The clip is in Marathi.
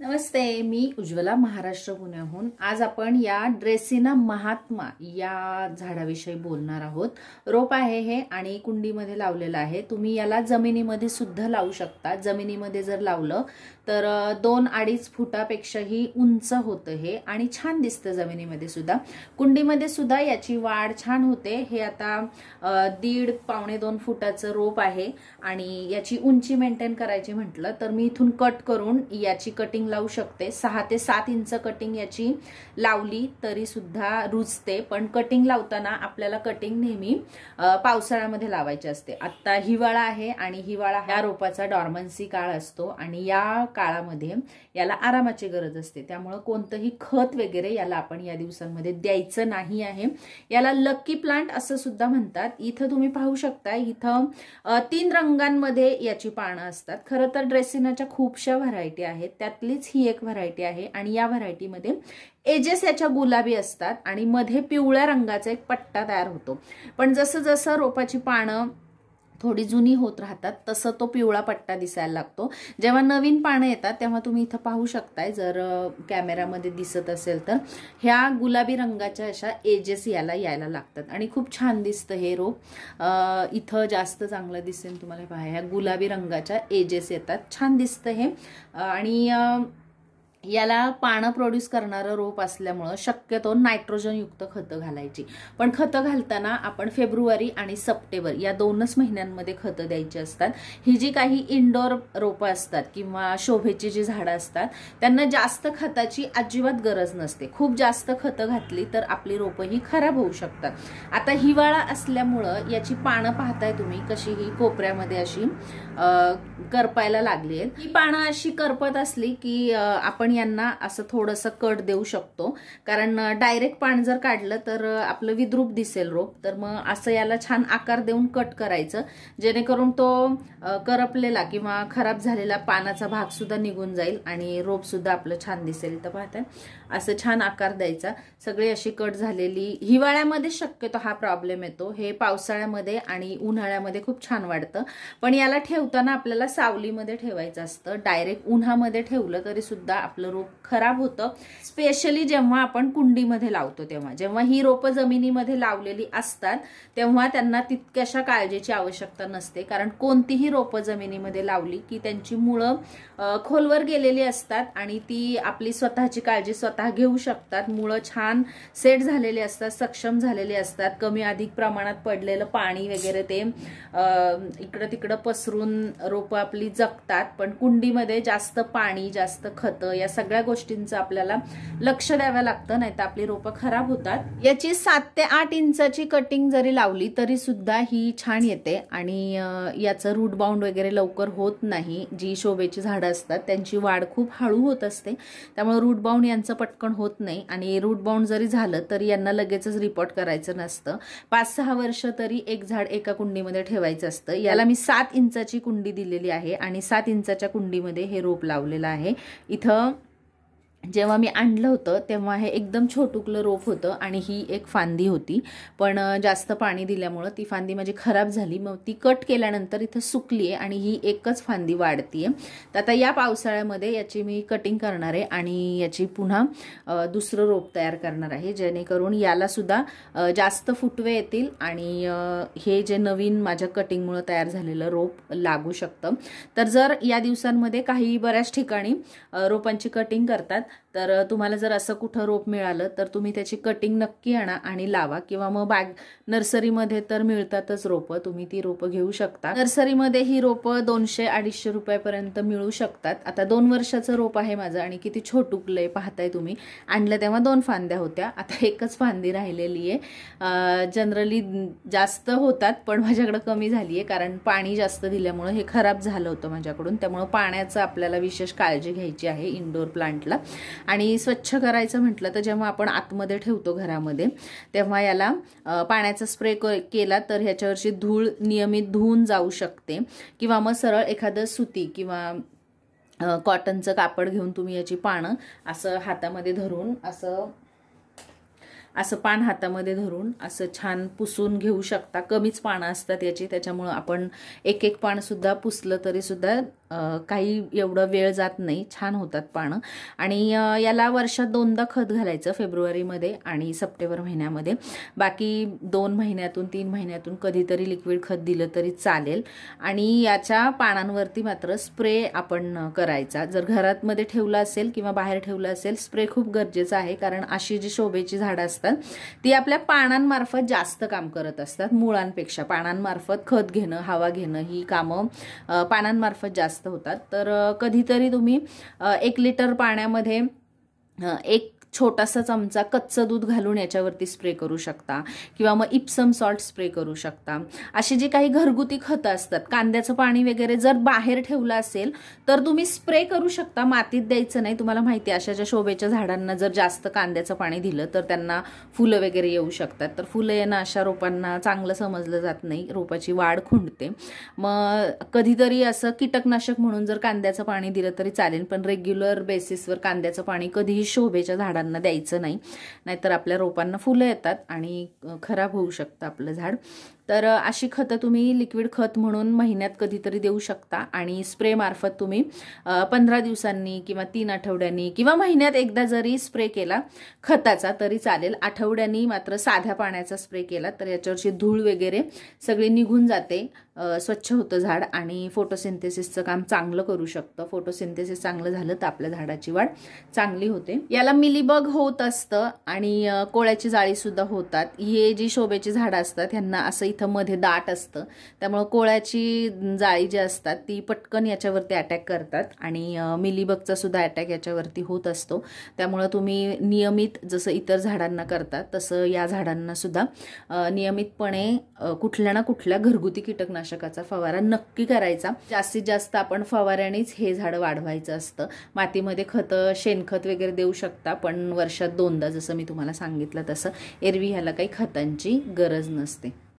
नमस्ते मी उज्ज्वला महाराष्ट्र पुण्याहून आज आपण या ड्रेसिना महात्मा या झाडाविषयी बोलणार आहोत रोप आहे हे आणि कुंडीमध्ये लावलेलं आहे तुम्ही याला जमिनीमध्ये सुद्धा लावू शकता जमिनीमध्ये जर लावलं तर दोन अडीच फुटापेक्षाही उंच होतं हे आणि छान दिसतं जमिनीमध्ये सुद्धा कुंडीमध्ये सुद्धा याची वाढ छान होते हे आता दीड पावणे दोन फुटाचं रोप आहे आणि याची उंची मेंटेन करायची म्हटलं तर मी इथून कट करून याची कटिंग कटिंग लावू शकते सहा ते सात इंच कटिंग याची लावली तरी सुद्धा रुजते पण कटिंग लावताना आपल्याला कटिंग नेहमी पावसाळ्यामध्ये लावायची असते आता हिवाळा आहे आणि हिवाळा ह्या रोपाचा डॉर्मन्सी काळ असतो आणि या काळामध्ये याला आरामाची गरज असते त्यामुळं कोणतंही खत वगैरे याला आपण या दिवसांमध्ये द्यायचं नाही आहे याला लक्की प्लांट असं सुद्धा म्हणतात इथं तुम्ही पाहू शकता इथं तीन रंगांमध्ये याची पानं असतात खरं तर ड्रेसिनाच्या खूपशा व्हरायटी आहेत त्यातली ही एक व्हरायटी आहे आणि या व्हरायटीमध्ये एजेस याच्या गुलाबी असतात आणि मध्ये पिवळ्या रंगाचा एक पट्टा तयार होतो पण जसं जसं रोपाची पानं थोडी जुनी होत राहतात तसं तो पिवळा पट्टा दिसायला लागतो जेव्हा नवीन पानं येतात तेव्हा तुम्ही इथं पाहू शकताय जर कॅमेरामध्ये दिसत असेल तर ह्या गुलाबी रंगाच्या अशा एजेस याला यायला लागतात आणि खूप छान दिसतं हे रोप इथं जास्त चांगलं दिसेल तुम्हाला पहा ह्या गुलाबी रंगाच्या एजेस येतात छान दिसतं हे आणि याला पानं प्रोड्यूस करणारं रोप असल्यामुळं शक्यतो नायट्रोजनयुक्त खतं घालायची पण खतं घालताना आपण फेब्रुवारी आणि सप्टेंबर या दोनच महिन्यांमध्ये खतं द्यायची असतात ही जी काही इनडोअर रोपं असतात किंवा शोभेची जी झाडं असतात त्यांना जास्त खताची अजिबात गरज नसते खूप जास्त खतं घातली तर आपली रोपं ही खराब होऊ शकतात आता हिवाळा असल्यामुळं याची पानं पाहताय तुम्ही कशी ही कोपऱ्यामध्ये अशी करपायला लागली आहेत ही पानं अशी करपत असली की आपण यांना असं थोडंसं कट देऊ शकतो कारण डायरेक्ट पान जर काढलं तर आपलं विद्रूप दिसेल रोप तर मग असं याला छान आकार देऊन कट करायचं जेणेकरून तो करपलेला किंवा खराब झालेला पानाचा भाग सुद्धा निघून जाईल आणि रोप सुद्धा आपलं छान दिसेल तर पाहताय असं छान आकार द्यायचा सगळी अशी कट झालेली हिवाळ्यामध्ये शक्यतो हा प्रॉब्लेम येतो हे पावसाळ्यामध्ये आणि उन्हाळ्यामध्ये खूप छान वाढतं पण याला ठेवताना आपल्याला सावलीमध्ये ठेवायचं असतं डायरेक्ट उन्हामध्ये ठेवलं तरी सुद्धा आपलं रोप खराब होतं स्पेशली जेव्हा आपण कुंडीमध्ये लावतो तेव्हा जेव्हा ही रोपं जमिनीमध्ये लावलेली असतात तेव्हा त्यांना तितक्याशा काळजीची आवश्यकता नसते कारण कोणतीही रोपं जमिनीमध्ये लावली की त्यांची मुळं खोलवर गेलेली असतात आणि ती आपली स्वतःची काळजी स्वतः घेऊ शकतात मुळं छान सेट झालेली असतात सक्षम झालेली असतात कमी अधिक प्रमाणात पडलेलं पाणी वगैरे ते इकडं तिकडं पसरून रोपं आपली जगतात पण कुंडीमध्ये जास्त पाणी जास्त खतं या या सगळ्या गोष्टींचं आपल्याला लक्ष द्यावं लागतं नाही तर आपली रोपं खराब होतात याची सात ते आठ इंचाची कटिंग जरी लावली तरी सुद्धा ही छान येते आणि याचं रूट बाउंड वगैरे लवकर होत नाही जी शोभेची झाडं असतात त्यांची वाढ खूप हळू होत असते त्यामुळे रूट बाउंड यांचं पटकन होत नाही आणि रूट बाउंड जरी झालं तरी यांना लगेचच रिपोर्ट करायचं नसतं पाच सहा वर्ष तरी एक झाड एका कुंडीमध्ये ठेवायचं असतं याला मी सात इंचाची कुंडी दिलेली आहे आणि सात इंचाच्या कुंडीमध्ये हे रोप लावलेलं आहे इथं जेव्हा मी आणलं होतं तेव्हा हे एकदम छोटुकलं रोप होतं आणि ही एक फांदी होती पण जास्त पाणी दिल्यामुळं ती फांदी माझी खराब झाली मग ती कट केल्यानंतर इथं सुकली आहे आणि ही एकच फांदी वाढती आहे तर आता या पावसाळ्यामध्ये याची मी कटिंग करणार आहे आणि याची पुन्हा दुसरं रोप तयार करणार आहे जेणेकरून यालासुद्धा जास्त फुटवे येतील आणि हे जे नवीन माझ्या कटिंगमुळं तयार झालेलं रोप लागू शकतं तर जर या दिवसांमध्ये काही बऱ्याच ठिकाणी रोपांची कटिंग करतात तर तुम्हाला जर असं कुठं रोप मिळालं तर तुम्ही त्याची कटिंग नक्की आणा आणि लावा किंवा मग बॅग नर्सरीमध्ये तर मिळतातच रोपं तुम्ही ती रोपं घेऊ शकता नर्सरीमध्ये ही रोपं दोनशे अडीचशे रुपयापर्यंत मिळू शकतात आता दोन वर्षाचं रोप आहे माझं आणि किती छोटुकलं पाहताय तुम्ही आणलं तेव्हा दोन फांद्या होत्या आता एकच फांदी राहिलेली आहे जनरली जास्त होतात पण माझ्याकडं कमी झाली आहे कारण पाणी जास्त दिल्यामुळं हे खराब झालं होतं माझ्याकडून त्यामुळं पाण्याचं आपल्याला विशेष काळजी घ्यायची आहे इंडोर प्लांटला आणि स्वच्छ करायचं म्हटलं तर जेव्हा आपण आतमध्ये ठेवतो घरामध्ये तेव्हा याला पाण्याचा स्प्रे केला तर ह्याच्यावरची धूळ नियमित धुवून जाऊ शकते किंवा मग सरळ एखादं सुती किंवा कॉटनचं कापड घेऊन तुम्ही याची पानं असं हातामध्ये धरून असं असं पान हातामध्ये धरून असं छान पुसून घेऊ शकता कमीच पानं असतात याची त्याच्यामुळं आपण एक एक पानसुद्धा पुसलं तरीसुद्धा काही एवढं वेळ जात नाही छान होतात पानं आणि याला वर्षात दोनदा खत घालायचं फेब्रुवारीमध्ये आणि सप्टेंबर महिन्यामध्ये बाकी दोन महिन्यातून तीन महिन्यातून कधीतरी लिक्विड खत दिलं तरी चालेल आणि याच्या पानांवरती मात्र स्प्रे आपण करायचा जर घरातमध्ये ठेवलं असेल किंवा बाहेर ठेवलं असेल स्प्रे खूप गरजेचं आहे कारण अशी जी शोभेची झाडं असतात असतात ती आपल्या पानांमार्फत जास्त काम करत असतात मुळांपेक्षा पानांमार्फत खत घेणं हवा घेणं ही कामं पानांमार्फत जास्त होतात तर कधीतरी तुम्ही एक लिटर पाण्यामध्ये एक छोटासा चमचा कच्चं दूध घालून याच्यावरती स्प्रे करू शकता किंवा मग इप्सम सॉल्ट स्प्रे करू शकता अशी जी काही घरगुती खतं असतात कांद्याचं पाणी वगैरे जर बाहेर ठेवलं असेल तर तुम्ही स्प्रे करू शकता मातीत द्यायचं नाही तुम्हाला माहिती अशा ज्या शोभेच्या झाडांना जर जास्त कांद्याचं पाणी दिलं तर त्यांना फुलं वगैरे येऊ शकतात तर फुलं येणं अशा रोपांना चांगलं समजलं जात नाही रोपाची वाढ खुंडते मग कधीतरी असं कीटकनाशक म्हणून जर कांद्याचं पाणी दिलं तरी चालेल पण रेग्युलर बेसिसवर कांद्याचं पाणी कधीही शोभेच्या झाडांना रोपांना द्यायचं नाही नाहीतर आपल्या रोपांना फुलं येतात आणि खराब होऊ शकतं आपलं झाड तर अशी खतं तुम्ही लिक्विड खत म्हणून महिन्यात कधीतरी देऊ शकता आणि स्प्रेमार्फत तुम्ही पंधरा दिवसांनी किंवा तीन आठवड्यांनी किंवा महिन्यात एकदा जरी स्प्रे केला खताचा तरी चालेल आठवड्यांनी मात्र साध्या पाण्याचा स्प्रे केला तर याच्यावरची धूळ वगैरे सगळी निघून जाते स्वच्छ होतं झाड आणि फोटोसिंथेसिसचं काम चांगलं करू शकतं फोटोसिंथेसिस चांगलं झालं तर आपल्या झाडाची वाढ चांगली होते याला मिलीबग होत असतं आणि कोळ्याची जाळीसुद्धा होतात हे जी शोभेची झाडं असतात ह्यांना असं इथं मध्ये दाट असतं त्यामुळं कोळ्याची जाळी जी असतात ती पटकन याच्यावरती अटॅक करतात आणि मिलीबगचा सुद्धा अटॅक याच्यावरती होत असतो त्यामुळं तुम्ही नियमित जसं इतर झाडांना करतात तसं या झाडांनासुद्धा नियमितपणे कुठल्या ना कुठल्या घरगुती कीटकनाशक कीटकनाशकाचा फवारा नक्की करायचा जास्तीत जास्त आपण फवाऱ्यानेच हे झाड वाढवायचं असतं मातीमध्ये खतं शेणखत वगैरे देऊ शकता पण वर्षात दोनदा जसं मी तुम्हाला सांगितलं तसं एरवी ह्याला काही खतांची गरज नसते